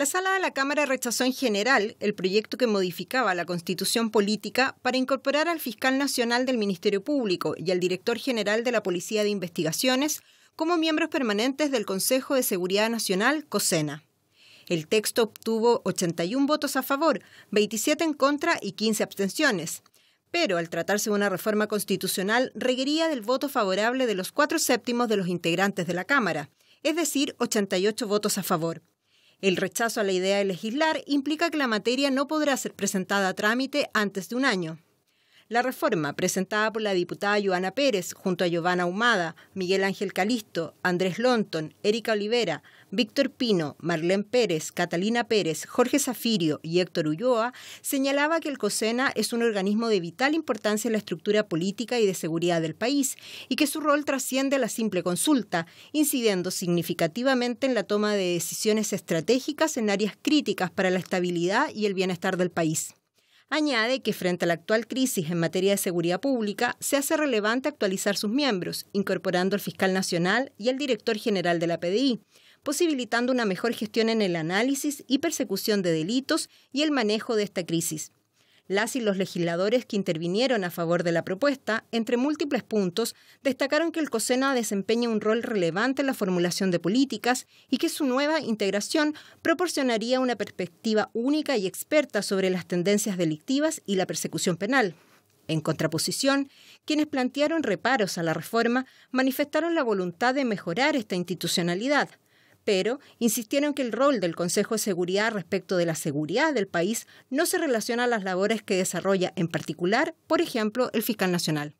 La sala de la Cámara rechazó en general el proyecto que modificaba la constitución política para incorporar al fiscal nacional del Ministerio Público y al director general de la Policía de Investigaciones como miembros permanentes del Consejo de Seguridad Nacional, COSENA. El texto obtuvo 81 votos a favor, 27 en contra y 15 abstenciones. Pero al tratarse de una reforma constitucional, requería del voto favorable de los cuatro séptimos de los integrantes de la Cámara, es decir, 88 votos a favor. El rechazo a la idea de legislar implica que la materia no podrá ser presentada a trámite antes de un año. La reforma, presentada por la diputada Joana Pérez junto a Giovanna Humada, Miguel Ángel Calisto, Andrés Lonton, Erika Olivera, Víctor Pino, Marlene Pérez, Catalina Pérez, Jorge Zafirio y Héctor Ulloa, señalaba que el COSENA es un organismo de vital importancia en la estructura política y de seguridad del país y que su rol trasciende a la simple consulta, incidiendo significativamente en la toma de decisiones estratégicas en áreas críticas para la estabilidad y el bienestar del país. Añade que frente a la actual crisis en materia de seguridad pública, se hace relevante actualizar sus miembros, incorporando al fiscal nacional y al director general de la PDI, posibilitando una mejor gestión en el análisis y persecución de delitos y el manejo de esta crisis. Las y los legisladores que intervinieron a favor de la propuesta, entre múltiples puntos, destacaron que el COSENA desempeña un rol relevante en la formulación de políticas y que su nueva integración proporcionaría una perspectiva única y experta sobre las tendencias delictivas y la persecución penal. En contraposición, quienes plantearon reparos a la reforma manifestaron la voluntad de mejorar esta institucionalidad pero insistieron que el rol del Consejo de Seguridad respecto de la seguridad del país no se relaciona a las labores que desarrolla en particular, por ejemplo, el fiscal nacional.